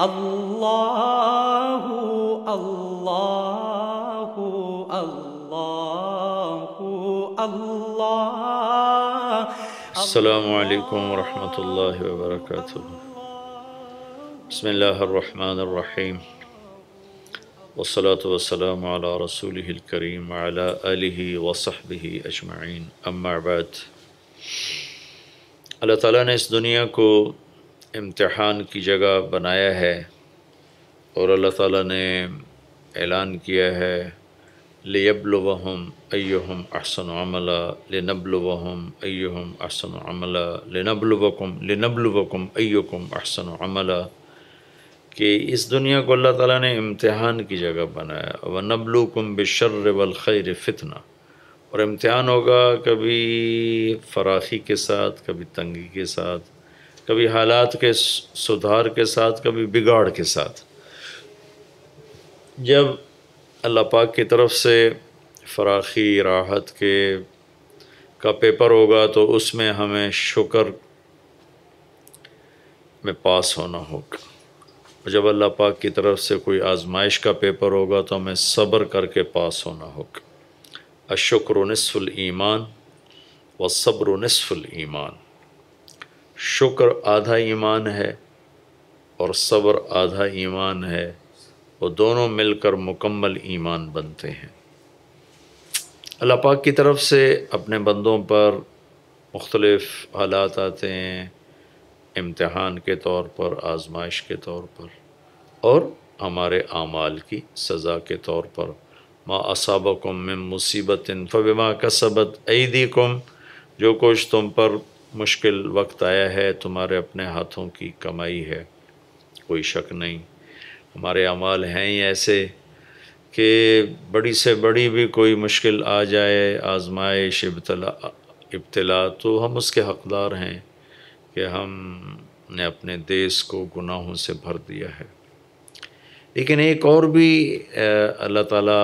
अल्लाह अल्लाह अल्लाह अल्लाह असलकम वरहमल वबरक बसमीम वसलात वसलाम रसूल करीम वसहब अजमाइन अम्माबाद अल्लाह ताला ने इस दुनिया को इम्तहान की जगह बनाया है और अल्लाह ताला ने ऐलान किया है वहम अय्यम अहसन अमला लेनबलवहम अय्यम अहसन अमला ले लेनबलवकुम अयम अहसन अमला कि इस दुनिया को अल्लाह ताला ने इम्तहान की जगह बनाया व नबलुकुम बिशर वलखैर फितना और इम्तहान होगा कभी फराखी के साथ कभी तंगी के साथ कभी हालात के सुधार के साथ कभी बिगाड़ के साथ जब अल्लाह पाक की तरफ से फराखी राहत के का पेपर होगा तो उसमें हमें शुक्र में पास होना होगा जब अल्लाह पाक की तरफ से कोई आजमाइश का पेपर होगा तो हमें सब्र करके पास होना होगा अशुक्र नसफ़ुल ईमान व सब्र नसफ़ुल ईमान शुक्र आधा ईमान है और सब्र आधा ईमान है वो दोनों मिलकर मुकम्मल ईमान बनते हैं अल्लाह पाक की तरफ से अपने बंदों पर मुख्तलफ़ हालात आते हैं इम्तहान के तौर पर आजमाइश के तौर पर और हमारे आमाल की सज़ा के तौर पर माँ असाबकुम में मुसीबत फ़बिमा कसबत ऐदी कुम जो कुछ तुम पर मुश्किल वक्त आया है तुम्हारे अपने हाथों की कमाई है कोई शक नहीं हमारे अमाल हैं ही ऐसे कि बड़ी से बड़ी भी कोई मुश्किल आ जाए आजमाइश इब्तला इब्तला तो हम उसके हकदार हैं कि हम ने अपने देश को गुनाहों से भर दिया है लेकिन एक और भी अल्लाह ताला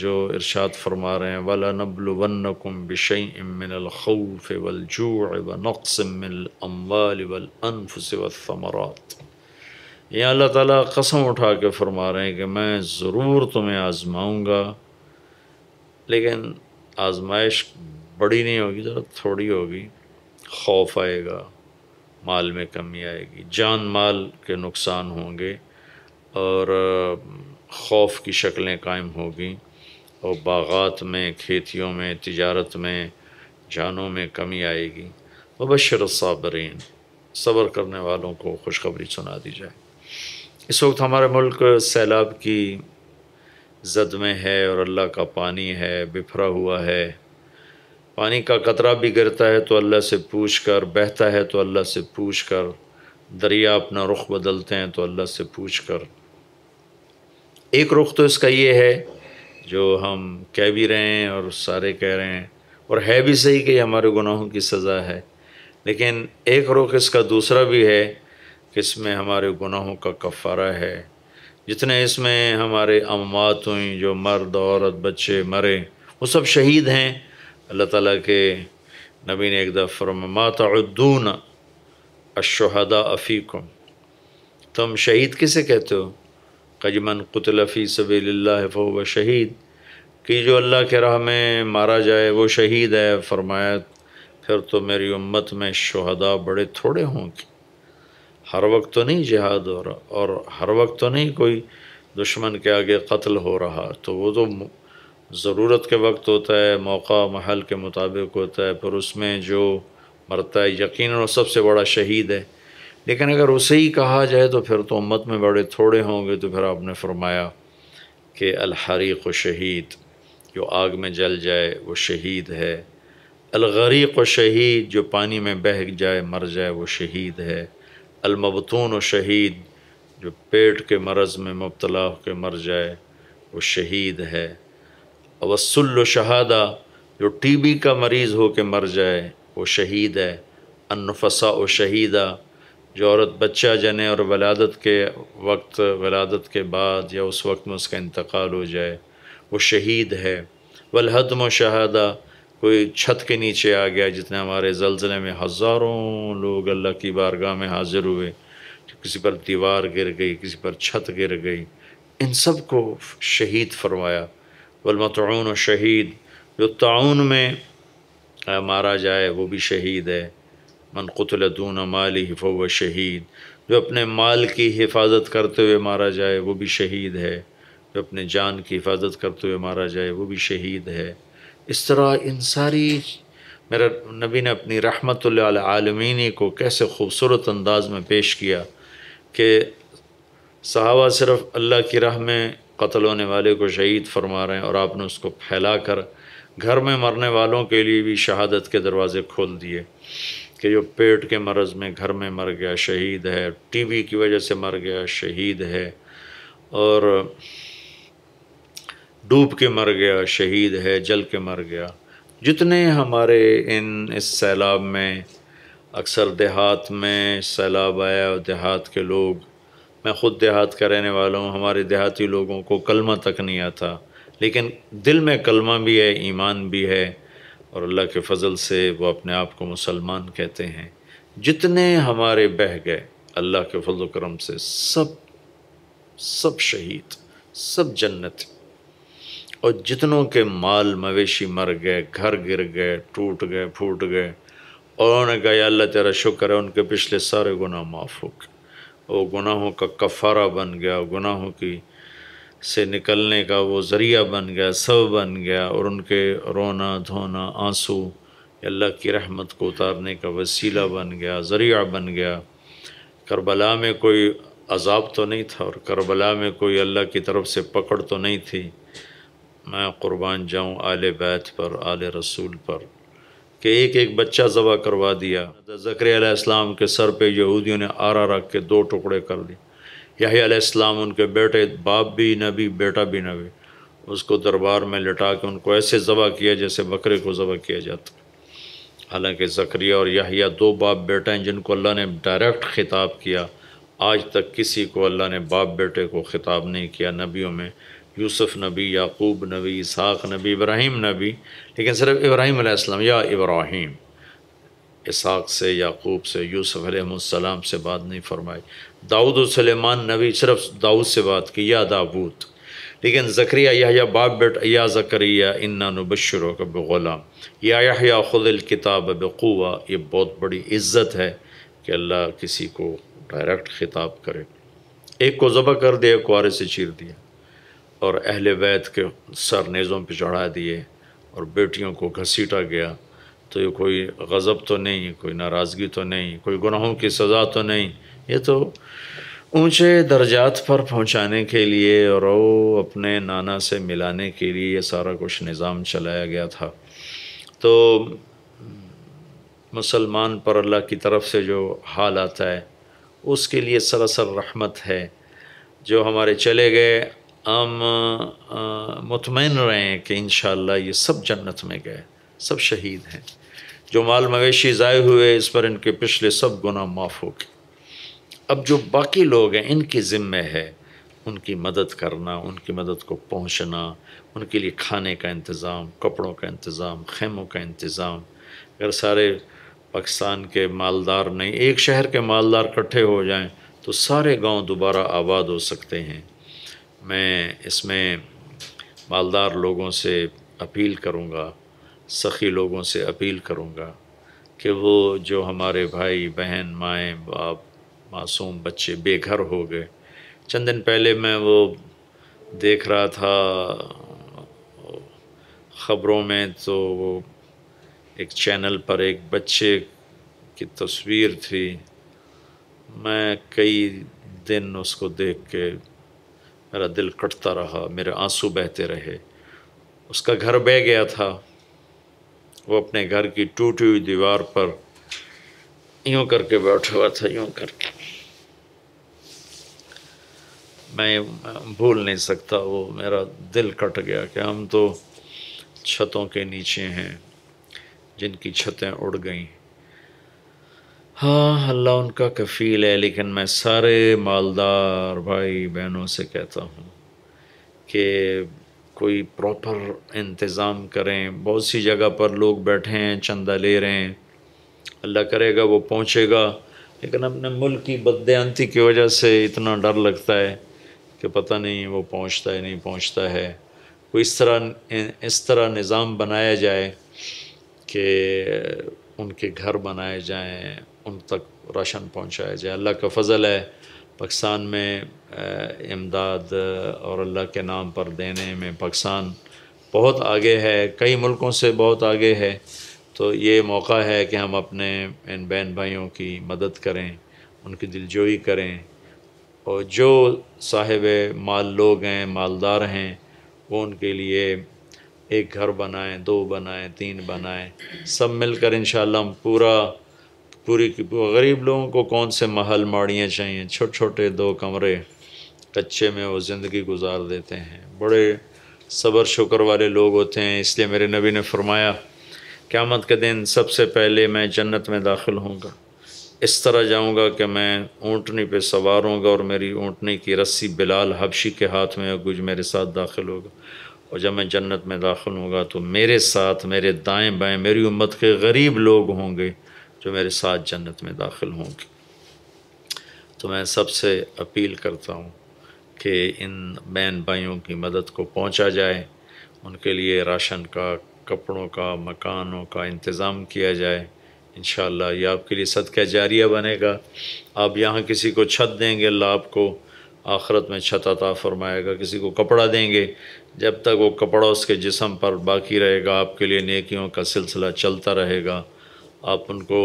जो इरशाद फरमा रहे हैं वला नबल वन कुम बिशई मिनलखौफ वलजू व नक्समिलमवाल वनफस वमरात यहाँ अल्लाह ताला कसम उठा के फरमा रहे हैं कि मैं ज़रूर तुम्हें आजमाऊँगा लेकिन आजमाइश बड़ी नहीं होगी ज़रा थोड़ी होगी खौफ आएगा माल में कमी आएगी जान माल के नुकसान होंगे और खौफ की शक्लें कायम होगी और बाग़ात में खेतियों में तजारत में जानों में कमी आएगी वबशर साबरीन सब्र करने वालों को खुशखबरी सुना दी जाए इस वक्त हमारे मुल्क सैलाब की जद में है और अल्लाह का पानी है बिफरा हुआ है पानी का कतरा भी गिरता है तो अल्लाह से पूछ कर बहता है तो अल्लाह से पूछ कर दरिया अपना रुख बदलते हैं तो अल्लाह से पूछ कर एक रुख तो इसका ये है जो हम कह भी रहे हैं और सारे कह रहे हैं और है भी सही कि हमारे गुनाहों की सज़ा है लेकिन एक रुख इसका दूसरा भी है कि इसमें हमारे गुनाहों का कफ़ारा है जितने इसमें हमारे अमात हुई जो मर्द औरत बच्चे मरे वो सब शहीद हैं अल्लाह ताला के नबी ने एक दफ़र मातून अशहदा अफ़ीकुम तुम शहीद किसे कहते हो कजमन कुतलफ़ी सबील्ला फ़ोब शहीद कि जो अल्लाह के राह में मारा जाए वो शहीद है फरमाया फिर तो मेरी उम्मत में शहदा बड़े थोड़े होंगे हर वक्त तो नहीं जिहाद हो रहा और हर वक्त तो नहीं कोई दुश्मन के आगे कत्ल हो रहा तो वो तो ज़रूरत के वक्त होता है मौका महल के मुताबिक होता है पर उसमें जो मरता है यकीन और सबसे बड़ा शहीद है लेकिन अगर उसे ही कहा जाए तो फिर तो उम्मत में बड़े थोड़े होंगे तो फिर आपने फरमाया कि अलहरीक शहीद जो आग में जल जाए वो शहीद है अलगरीक शहीद जो पानी में बह जाए मर जाए वो शहीद है अलमबतून शहीद जो पेट के मरज़ में मुबतला होकर मर जाए वो शहीद है अवसुल शहादा जो टीबी का मरीज़ हो के मर जाए वो शहीद है अनफसा व शहीदा जो औरत बच्चा जने और वलादत के वक्त वलादत के बाद या उस वक्त में उसका इंतकाल हो जाए वो शहीद है वलहदम शहादा कोई छत के नीचे आ गया जितने हमारे जलजिले में हज़ारों लोग अल्लाह की बारगाह में हाजिर हुए किसी पर दीवार गिर गई किसी पर छत गिर गई इन सब को शहीद फरमाया वलमतून शहीद जो ताउन में मारा जाए वो भी शहीद है मन कतल दून माल फ़व शहीद जो अपने माल की हिफाजत करते हुए मारा जाए वो भी शहीद है जो अपने जान की हिफाजत करते हुए मारा जाए वो भी शहीद है इस तरह इन सारी मेरा नबी ने अपनी रहमत आलमीनी को कैसे खूबसूरत अंदाज में पेश किया कि सहावा सिर्फ अल्लाह की राह में कत्ल होने वाले को शहीद फरमा रहे हैं और आपने उसको फैला कर घर में मरने वालों के लिए भी शहादत के दरवाज़े खोल दिए कि जो पेट के मरज़ में घर में मर गया शहीद है वी की वजह से मर गया शहीद है और डूब के मर गया शहीद है जल के मर गया जितने हमारे इन इस सैलाब में अक्सर देहात में सैलाब आया और देहात के लोग मैं ख़ुद देहात का रहने वाला हूँ हमारे देहाती लोगों को कलमा तक नहीं आता लेकिन दिल में कलमा भी है ईमान भी है और अल्लाह के फजल से वो अपने आप को मुसलमान कहते हैं जितने हमारे बह गए अल्लाह के फजल करम से सब सब शहीद सब जन्नत और जितनों के माल मवेशी मर गए घर गिर गए टूट गए फूट गए और उन्होंने कहा अल्लाह तेरा शुक्र है उनके पिछले सारे गुनाह माफ़ हो गए वो गुनाहों का कफारा बन गया गुनाहों की से निकलने का वो ज़रिया बन गया सब बन गया और उनके रोना धोना आंसू अल्लाह की रहमत को उतारने का वसीला बन गया ज़रिया बन गया करबला में कोई अजाब तो नहीं था और करबला में कोई अल्लाह की तरफ से पकड़ तो नहीं थी मैं क़ुरबान जाऊँ आले बैत पर आले रसूल पर कि एक एक बच्चा ज़बह करवा दिया ज़क्रियाम के सर पर यहूदियों ने आरा रख के दो टुकड़े कर लिए याहीसम उनके बेटे बाप भी नबी बेटा भी नबी उसको दरबार में लटा के उनको ऐसे ज़बह किया जैसे बकरे को ज़बह किया जाता हालांकि जक्रिया और याहिया दो बाप बेटे हैं जिनको अल्लाह ने डायरेक्ट ख़िताब किया आज तक किसी को अल्लाह ने बाप बेटे को ख़िताब नहीं किया नबियों में यूसुफ नबी याकूब नबी इसाक नबी इब्राहिम नबी लेकिन सिर्फ इब्राहिम या इब्राहिम इसाक से याकूब से यूसुफ़ सलाम से बात नहीं फरमाई दाऊद सलेमान नबी सिर्फ दाऊद से बात की या दाबूत लेकिन जक्रिया या बाप बेट या जक्रिया इन्ना नबशर कबलाम या या खुद किताब बवा ये बहुत बड़ी इज़्ज़त है कि अल्लाह किसी को डायरेक्ट खिताब करे एक को ज़बह कर दिया एक से चीर दिया और अहल वैद के सर नेज़ों पर चढ़ा दिए और बेटियों को घसीटा गया तो ये कोई गज़ब तो नहीं कोई नाराज़गी तो नहीं कोई गुनाहों की सज़ा तो नहीं ये तो ऊंचे दर्जात पर पहुंचाने के लिए और वो अपने नाना से मिलाने के लिए ये सारा कुछ निज़ाम चलाया गया था तो मुसलमान पर अल्लाह की तरफ से जो हाल आता है उसके लिए सरासर रहमत है जो हमारे चले गए हम मुतमिन रहे हैं कि इन ये सब जन्नत में गए सब शहीद हैं जो माल मवेशी ज़ाय हुए इस पर इनके पिछले सब गुना माफ़ हो गए अब जो बाकी लोग हैं इनके ज़िम्मे है उनकी मदद करना उनकी मदद को पहुंचना उनके लिए खाने का इंतज़ाम कपड़ों का इंतज़ाम खेमों का इंतज़ाम अगर सारे पाकिस्तान के मालदार नहीं एक शहर के मालदार इकट्ठे हो जाएं तो सारे गांव दोबारा आबाद हो सकते हैं मैं इसमें मालदार लोगों से अपील करूंगा सखी लोगों से अपील करूंगा कि वो जो हमारे भाई बहन माएँ बाप मासूम बच्चे बेघर हो गए चंद दिन पहले मैं वो देख रहा था ख़बरों में तो वो एक चैनल पर एक बच्चे की तस्वीर थी मैं कई दिन उसको देख के मेरा दिल कटता रहा मेरे आंसू बहते रहे उसका घर बह गया था वो अपने घर की टूटी हुई दीवार पर यूँ करके बैठा हुआ था यूँ करके मैं भूल नहीं सकता वो मेरा दिल कट गया कि हम तो छतों के नीचे हैं जिनकी छतें उड़ गईं हाँ अल्लाह उनका कफ़ील है लेकिन मैं सारे मालदार भाई बहनों से कहता हूँ कि कोई प्रॉपर इंतज़ाम करें बहुत सी जगह पर लोग बैठे हैं चंदा ले रहे हैं अल्लाह करेगा वो पहुँचेगा लेकिन अपने मुल्क की बदती की वजह से इतना डर लगता है कि पता नहीं वो पहुंचता है नहीं पहुंचता है कोई इस तरह इस तरह निज़ाम बनाया जाए कि उनके घर बनाए जाएं उन तक राशन पहुंचाया जाए अल्लाह का फजल है पाकिस्तान में इमदाद और अल्लाह के नाम पर देने में पाकिस्तान बहुत आगे है कई मुल्कों से बहुत आगे है तो ये मौका है कि हम अपने इन बहन भाइयों की मदद करें उनकी दिलजोई करें और जो साहिब माल लोग हैं मालदार हैं वो उनके लिए एक घर बनाएं दो बनाएं तीन बनाएं सब मिलकर इन हम पूरा पूरी गरीब लोगों को कौन से महल माड़ियाँ चाहिए छोटे छोटे दो कमरे कच्चे में वो ज़िंदगी गुजार देते हैं बड़े सब्र शुक्र वाले लोग होते हैं इसलिए मेरे नबी ने फरमाया क़्यामत के दिन सबसे पहले मैं जन्नत में दाखिल होऊंगा इस तरह जाऊंगा कि मैं ऊँटनी पे सवार होगा और मेरी ऊँटनी की रस्सी बिलाल हबशी के हाथ में होगी जो मेरे साथ दाखिल होगा और जब मैं जन्नत में दाखिल हूँ तो मेरे साथ मेरे दाएं बाएं मेरी उम्मत के गरीब लोग होंगे जो मेरे साथ जन्नत में दाखिल होंगे तो मैं सबसे अपील करता हूँ कि इन बहन भाइयों की मदद को पहुँचा जाए उनके लिए राशन का कपड़ों का मकानों का इंतज़ाम किया जाए इन ये आपके लिए सदका जारिया बनेगा आप यहाँ किसी को छत देंगे अल्लाह आपको आखरत में छत अता फरमाएगा किसी को कपड़ा देंगे जब तक वो कपड़ा उसके जिसम पर बाकी रहेगा आपके लिए नेकियों का सिलसिला चलता रहेगा आप उनको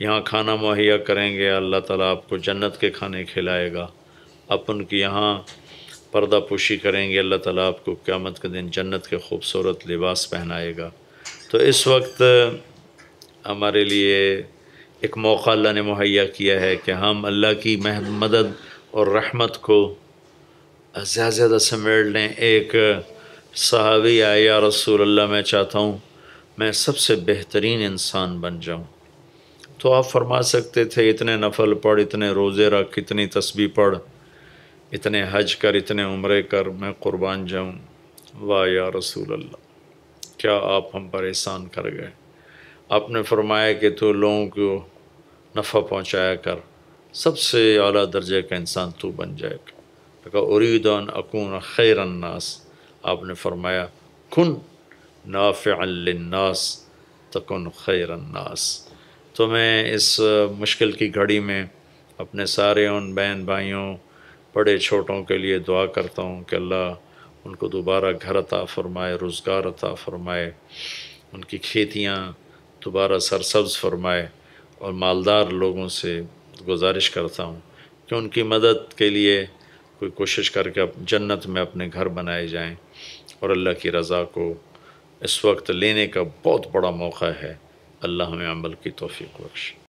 यहाँ खाना मुहैया करेंगे अल्लाह ताला आपको जन्नत के खाने खिलाएगा आप उनकी यहाँ पर्दा पोशी करेंगे अल्लाह ताला आपको क़्यामत के दिन जन्नत के खूबसूरत लिबास पहनाएगा तो इस वक्त हमारे लिए एक मौका अल्लाह ने मुहैया किया है कि हम अल्लाह की मह मदद और रहमत को ज़्यादा ज़्यादा समेट लें एक सहावी आए या रसूल अल्लाह मैं चाहता हूँ मैं सबसे बेहतरीन इंसान बन जाऊँ तो आप फरमा सकते थे इतने नफल पढ़ इतने रोज़े रख इतनी तस्बी पढ़ इतने हज कर इतने उम्र कर मैं क़ुरबान जाऊँ वाह या रसूल अल्लाह क्या आप हम पर एहसान कर गए आपने फरमाया कि तू लोगों को नफ़ा पहुँचाया कर सबसे अली दर्जे का इंसान तू बन जाएगा कहा उरीदन अकून खैर अन्नास आपने फरमाया खुन नाफ़ल्नास तकन खैर अन्नास तो मैं इस मुश्किल की घड़ी में अपने सारे उन बहन भाइयों बड़े छोटों के लिए दुआ करता हूँ कि अल्लाह उनको दोबारा घर अता फ़रमाए रोज़गार अता फ़रमाए उनकी खेतियाँ दोबारा सरसब्ज फरमाए और मालदार लोगों से गुजारिश करता हूँ कि उनकी मदद के लिए कोई कोशिश करके जन्नत में अपने घर बनाए जाएं और अल्लाह की रज़ा को इस वक्त लेने का बहुत बड़ा मौका है अल्लाह हमें अमल की तोफ़ी बख्श